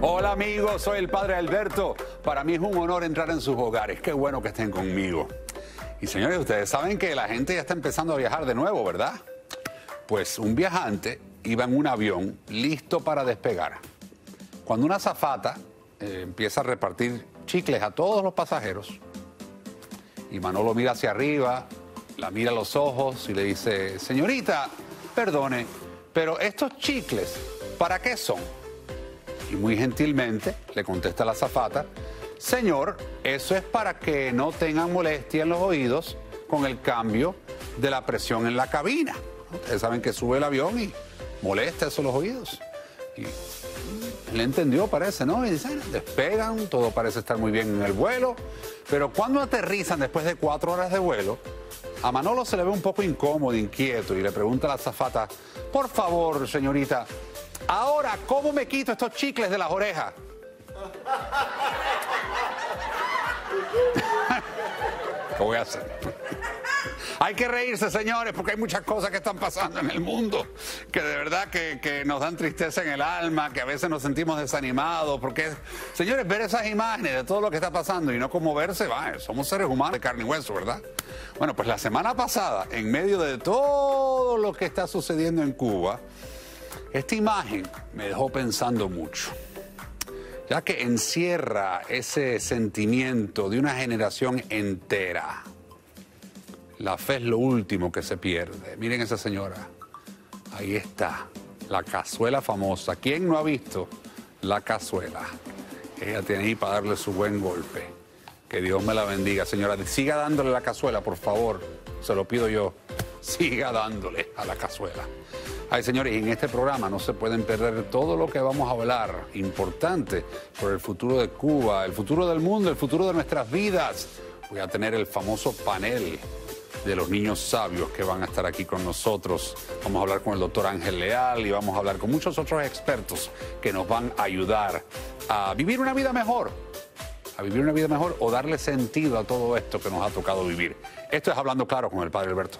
Hola amigos, soy el padre Alberto. Para mí es un honor entrar en sus hogares. Qué bueno que estén conmigo. Y señores, ustedes saben que la gente ya está empezando a viajar de nuevo, ¿verdad? Pues un viajante iba en un avión listo para despegar. Cuando una zafata eh, empieza a repartir chicles a todos los pasajeros, y Manolo mira hacia arriba, la mira a los ojos y le dice, señorita, perdone, pero estos chicles, ¿para qué son? y muy gentilmente le contesta la zafata, señor, eso es para que no tengan molestia en los oídos con el cambio de la presión en la cabina. Ustedes saben que sube el avión y molesta eso los oídos. Y le entendió, parece, ¿no? Y dicen, despegan, todo parece estar muy bien en el vuelo, pero cuando aterrizan después de cuatro horas de vuelo, a Manolo se le ve un poco incómodo, inquieto, y le pregunta a la zafata, por favor, señorita, Ahora, ¿cómo me quito estos chicles de las orejas? ¿Qué voy a hacer? Hay que reírse, señores, porque hay muchas cosas que están pasando en el mundo, que de verdad que, nos dan tristeza en el alma, que a veces nos sentimos desanimados, porque, señores, ver esas imágenes de todo lo que está pasando y no conmoverse, va, somos seres humanos de carne y hueso, ¿verdad? Bueno, pues la semana pasada, en medio de todo lo que está sucediendo en Cuba, esta imagen me dejó pensando mucho, ya que encierra ese sentimiento de una generación entera. La fe es lo último que se pierde. Miren esa señora. Ahí está, la cazuela famosa. ¿Quién no ha visto la cazuela? Ella tiene ahí para darle su buen golpe. Que Dios me la bendiga, señora. Siga dándole la cazuela, por favor. Se lo pido yo. Siga dándole a la cazuela. Ay, señores, en este programa no se pueden perder todo lo que vamos a hablar, importante, por el futuro de Cuba, el futuro del mundo, el futuro de nuestras vidas. Voy a tener el famoso panel de los niños sabios que van a estar aquí con nosotros. Vamos a hablar con el doctor Ángel Leal y vamos a hablar con muchos otros expertos que nos van a ayudar a vivir una vida mejor, a vivir una vida mejor o darle sentido a todo esto que nos ha tocado vivir. Esto es Hablando Claro con el Padre Alberto.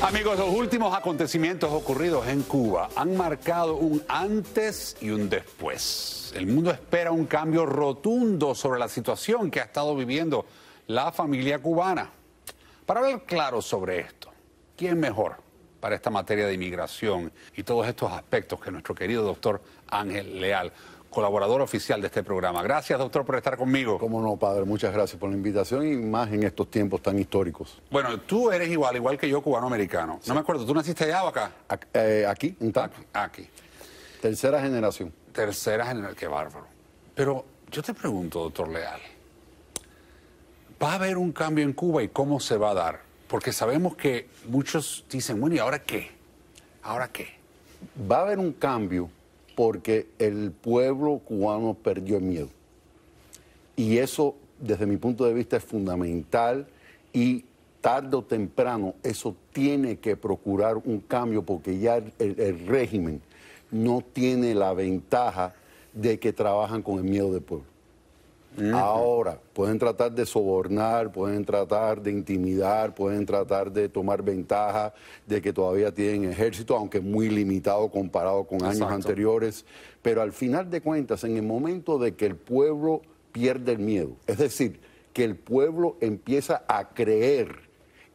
Amigos, los últimos acontecimientos ocurridos en Cuba han marcado un antes y un después. El mundo espera un cambio rotundo sobre la situación que ha estado viviendo la familia cubana. Para hablar claro sobre esto, ¿quién mejor para esta materia de inmigración y todos estos aspectos que nuestro querido doctor Ángel Leal? colaborador oficial de este programa. Gracias, doctor, por estar conmigo. Cómo no, padre, muchas gracias por la invitación y más en estos tiempos tan históricos. Bueno, tú eres igual, igual que yo, cubano-americano. No me acuerdo, ¿tú naciste allá o acá? Eh, aquí, un Aquí. Tercera generación. Tercera generación, qué bárbaro. Pero yo te pregunto, doctor Leal, ¿va a haber un cambio en Cuba y cómo se va a dar? Porque sabemos que muchos dicen, bueno, ¿y ahora qué? ¿Ahora qué? Va a haber un cambio porque el pueblo cubano perdió el miedo. Y eso, desde mi punto de vista, es fundamental y tarde o temprano eso tiene que procurar un cambio porque ya el, régimen no tiene la ventaja de que trabajan con el miedo del pueblo. Ahora, pueden tratar de sobornar, pueden tratar de intimidar, pueden tratar de tomar ventaja de que todavía tienen ejército, aunque muy limitado comparado con años anteriores. Pero al final de cuentas, en el momento de que el pueblo pierde el miedo, es decir, que el pueblo empieza a creer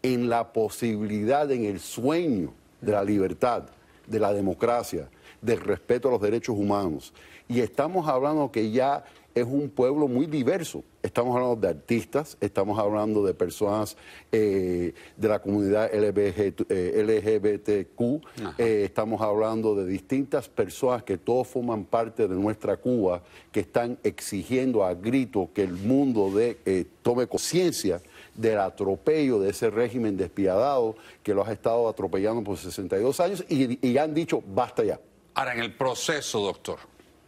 en la posibilidad, en el sueño de la libertad, de la democracia, del respeto a los derechos humanos. Y estamos hablando que ya es un pueblo muy diverso. Estamos hablando de artistas, estamos hablando de personas eh, de la comunidad LGBTQ, eh, eh, estamos hablando de distintas personas que todos forman parte de nuestra Cuba, que están exigiendo a grito que el mundo de, tome conciencia del atropello de ese régimen despiadado que lo ha estado atropellando por 62 años y, y han dicho basta ya. Ahora, en el proceso, doctor,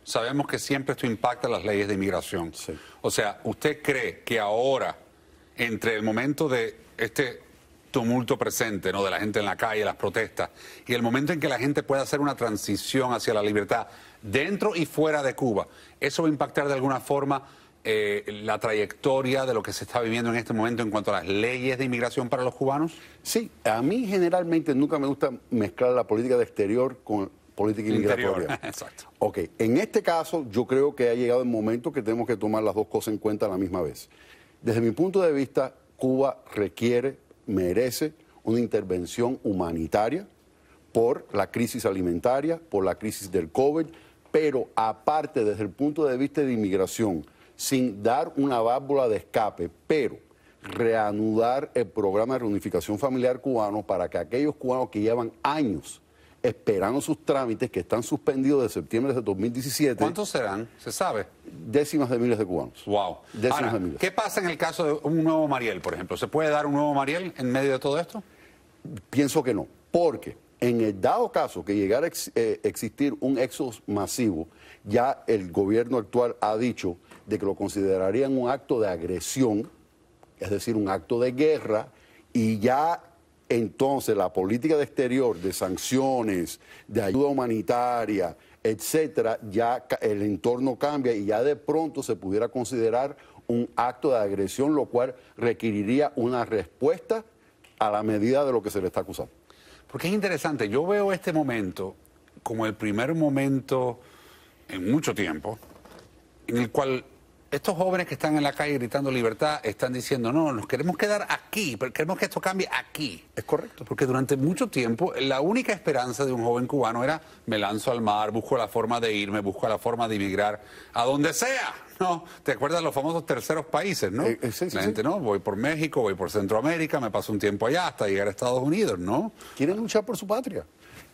sabemos que siempre esto impacta las leyes de inmigración. O sea, ¿usted cree que ahora, entre el momento de este tumulto presente, ¿no? de la gente en la calle, las protestas, y el momento en que la gente pueda hacer una transición hacia la libertad dentro y fuera de Cuba, ¿eso va a impactar de alguna forma eh, la trayectoria de lo que se está viviendo en este momento en cuanto a las leyes de inmigración para los cubanos? Sí, a mí generalmente nunca me gusta mezclar la política de exterior con política inmigratoria. Exacto. Ok, en este caso yo creo que ha llegado el momento que tenemos que tomar las dos cosas en cuenta a la misma vez. Desde mi punto de vista, Cuba requiere, merece una intervención humanitaria por la crisis alimentaria, por la crisis del COVID, pero aparte desde el punto de vista de inmigración, sin dar una válvula de escape, pero reanudar el programa de reunificación familiar cubano para que aquellos cubanos que llevan años esperando sus trámites que están suspendidos de septiembre de 2017. ¿Cuántos serán? ¿Se sabe? Décimas de miles de cubanos. Wow. Décimas de miles. ¿Qué pasa en el caso de un nuevo Mariel, por ejemplo? ¿Se puede dar un nuevo Mariel en medio de todo esto? Pienso que no, porque en el dado caso que llegara a eh, existir un éxodo masivo, ya el gobierno actual ha dicho de que lo considerarían un acto de agresión, es decir, un acto de guerra, y ya entonces la política de exterior, de sanciones, de ayuda humanitaria, etcétera, ya el entorno cambia y ya de pronto se pudiera considerar un acto de agresión, lo cual requeriría una respuesta a la medida de lo que se le está acusando. Porque es interesante, yo veo este momento como el primer momento en mucho tiempo en el cual estos jóvenes que están en la calle gritando libertad están diciendo, no, nos queremos quedar aquí, pero queremos que esto cambie aquí. Es correcto. Porque durante mucho tiempo la única esperanza de un joven cubano era, me lanzo al mar, busco la forma de irme, busco la forma de emigrar, a donde sea no, ¿te acuerdas de los famosos terceros países, no? Eh, eh, la gente, no, voy por México, voy por Centroamérica, me paso un tiempo allá hasta llegar a Estados Unidos, ¿no? Quieren luchar por su patria.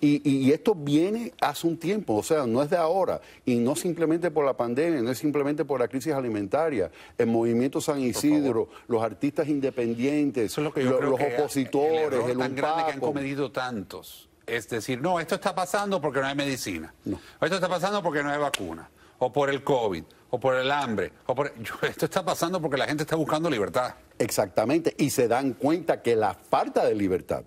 Y, esto viene hace un tiempo, o sea, no es de ahora, y no simplemente por la pandemia, no es simplemente por la crisis alimentaria, el movimiento San Isidro, los artistas independientes, los opositores, el, el que han cometido tantos. Es decir, no, esto está pasando porque no hay medicina, esto está pasando porque no hay vacuna o por el COVID, o por el hambre, o por... Esto está pasando porque la gente está buscando libertad. Exactamente, y se dan cuenta que la falta de libertad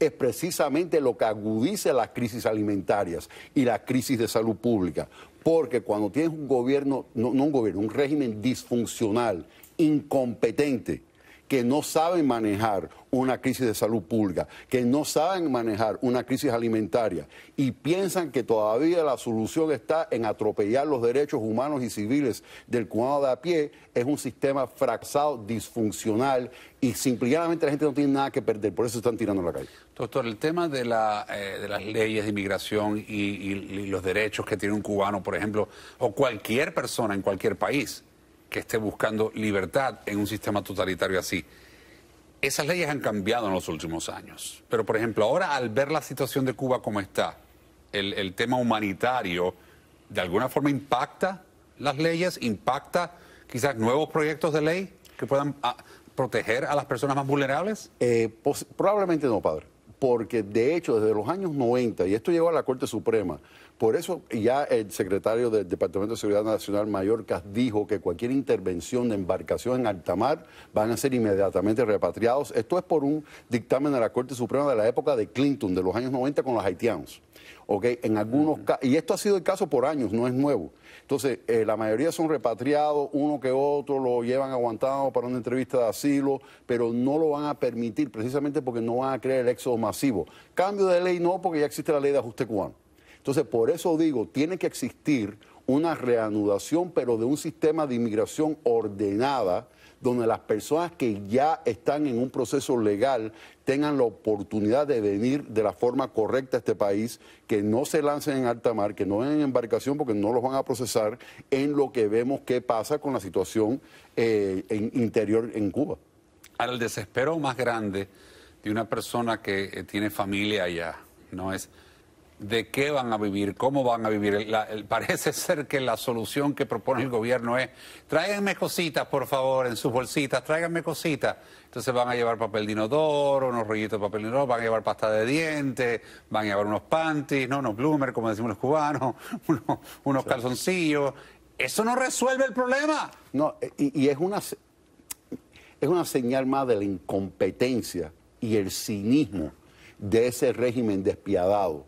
es precisamente lo que agudiza las crisis alimentarias y la crisis de salud pública. Porque cuando tienes un gobierno, no, no un gobierno, un régimen disfuncional, incompetente, que no saben manejar una crisis de salud pública, que no saben manejar una crisis alimentaria y piensan que todavía la solución está en atropellar los derechos humanos y civiles del cubano de a pie, es un sistema fracasado, disfuncional y simplemente la gente no tiene nada que perder, por eso están tirando a la calle. Doctor, el tema de, eh, las leyes de inmigración y los derechos que tiene un cubano, por ejemplo, o cualquier persona en cualquier país que esté buscando libertad en un sistema totalitario así. Esas leyes han cambiado en los últimos años. Pero, por ejemplo, ahora al ver la situación de Cuba como está, el, tema humanitario, ¿de alguna forma impacta las leyes? ¿Impacta quizás nuevos proyectos de ley que puedan ah, proteger a las personas más vulnerables? Eh, probablemente no, padre porque de hecho desde los años 90, y esto llegó a la Corte Suprema, por eso ya el secretario del Departamento de Seguridad Nacional, Mallorca, dijo que cualquier intervención de embarcación en alta mar van a ser inmediatamente repatriados. Esto es por un dictamen de la Corte Suprema de la época de Clinton, de los años 90, con los haitianos. en algunos y esto ha sido el caso por años, no es nuevo. Entonces, eh, la mayoría son repatriados, uno que otro lo llevan aguantado para una entrevista de asilo, pero no lo van a permitir precisamente porque no van a crear el éxodo masivo. Cambio de ley no, porque ya existe la ley de ajuste cubano. Entonces, por eso digo, tiene que existir una reanudación, pero de un sistema de inmigración ordenada, donde las personas que ya están en un proceso legal tengan la oportunidad de venir de la forma correcta a este país, que no se lancen en alta mar, que no vengan en embarcación porque no los van a procesar en lo que vemos que pasa con la situación eh, interior en Cuba. Ahora, el desespero más grande de una persona que eh, tiene familia allá, ¿no es? de qué van a vivir, cómo van a vivir. parece ser que la solución que propone el gobierno es, tráiganme cositas, por favor, en sus bolsitas, tráiganme cositas. Entonces van a llevar papel de inodoro, unos rollitos de papel de inodoro, van a llevar pasta de dientes, van a llevar unos panties, no, unos bloomers, como decimos los cubanos, unos, calzoncillos. Eso no resuelve el problema. No, y, es, una, es una señal más de la incompetencia y el cinismo de ese régimen despiadado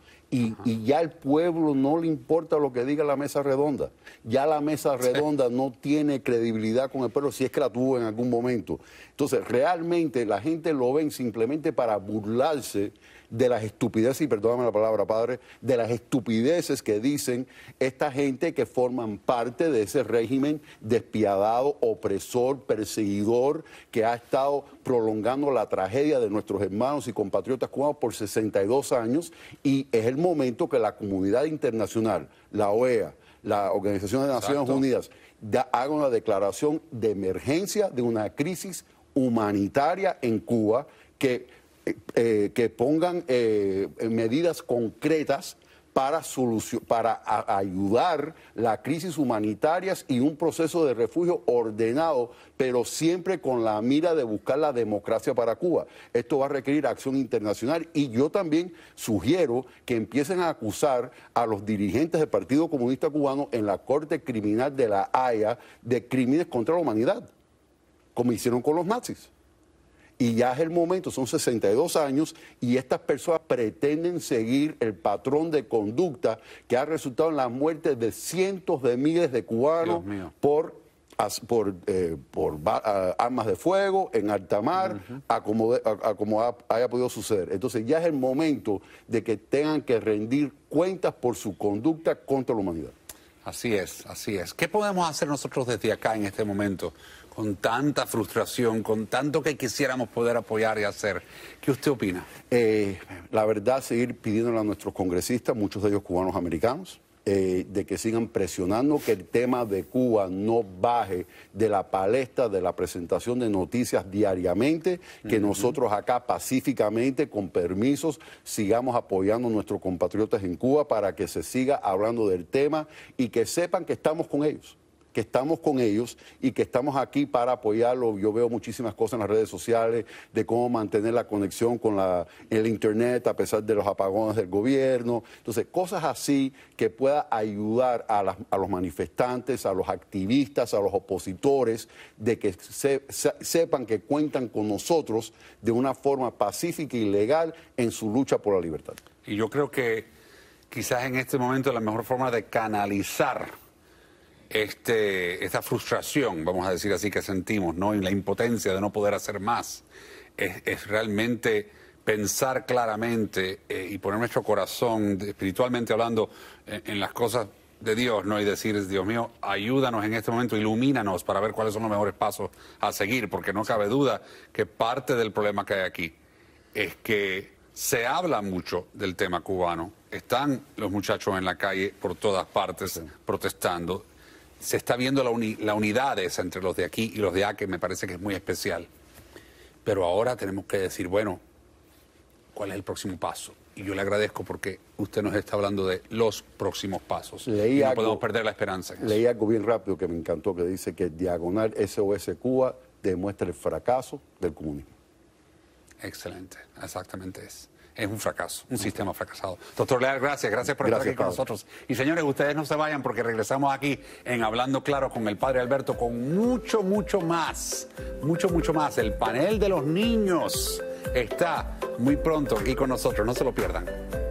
y, ya el pueblo no le importa lo que diga la mesa redonda. Ya la mesa redonda no tiene credibilidad con el pueblo si es que la tuvo en algún momento. Entonces, realmente la gente lo ven simplemente para burlarse de las estupideces, y perdóname la palabra, padre, de las estupideces que dicen esta gente que forman parte de ese régimen despiadado, opresor, perseguidor, que ha estado prolongando la tragedia de nuestros hermanos y compatriotas cubanos por 62 años, y es el momento que la comunidad internacional, la OEA, la Organización de Naciones Unidas, ...hagan haga una declaración de emergencia de una crisis humanitaria en Cuba que eh, que pongan eh, medidas concretas para, para ayudar la crisis humanitarias y un proceso de refugio ordenado, pero siempre con la mira de buscar la democracia para Cuba. Esto va a requerir acción internacional y yo también sugiero que empiecen a acusar a los dirigentes del Partido Comunista Cubano en la Corte Criminal de la Haya de crímenes contra la humanidad, como hicieron con los nazis y ya es el momento, son 62 años y estas personas pretenden seguir el patrón de conducta que ha resultado en la muerte de cientos de miles de cubanos por por, eh, armas de fuego, en alta mar, a como, haya podido suceder. Entonces ya es el momento de que tengan que rendir cuentas por su conducta contra la humanidad. Así es, así es. ¿Qué podemos hacer nosotros desde acá en este momento con tanta frustración, con tanto que quisiéramos poder apoyar y hacer. ¿Qué usted opina? Eh, la verdad, seguir pidiéndole a nuestros congresistas, muchos de ellos cubanos americanos, eh, de que sigan presionando que el tema de Cuba no baje de la palestra de la presentación de noticias diariamente, que nosotros acá pacíficamente, con permisos, sigamos apoyando a nuestros compatriotas en Cuba para que se siga hablando del tema y que sepan que estamos con ellos que estamos con ellos y que estamos aquí para apoyarlo. Yo veo muchísimas cosas en las redes sociales de cómo mantener la conexión con el Internet a pesar de los apagones del gobierno. Entonces, cosas así que pueda ayudar a, los manifestantes, a los activistas, a los opositores, de que sepan que cuentan con nosotros de una forma pacífica y legal en su lucha por la libertad. Y yo creo que quizás en este momento la mejor forma de canalizar este, esta frustración, vamos a decir así, que sentimos, ¿no? Y la impotencia de no poder hacer más, es, realmente pensar claramente eh, y poner nuestro corazón, espiritualmente hablando, eh, en, las cosas de Dios, ¿no? Y decir, Dios mío, ayúdanos en este momento, ilumínanos para ver cuáles son los mejores pasos a seguir, porque no cabe duda que parte del problema que hay aquí es que se habla mucho del tema cubano, están los muchachos en la calle por todas partes protestando, se está viendo la, unidad esa entre los de aquí y los de aquí que me parece que es muy especial. Pero ahora tenemos que decir, bueno, ¿cuál es el próximo paso? Y yo le agradezco porque usted nos está hablando de los próximos pasos. Leí no podemos perder la esperanza. En leí algo bien rápido que me encantó, que dice que diagonal SOS Cuba demuestra el fracaso del comunismo. Excelente, exactamente es es un fracaso, un sistema fracasado. Doctor Leal, gracias, gracias por estar aquí con nosotros. Y señores, ustedes no se vayan porque regresamos aquí en Hablando Claro con el padre Alberto con mucho, mucho más, mucho, mucho más. El panel de los niños está muy pronto aquí con nosotros, no se lo pierdan.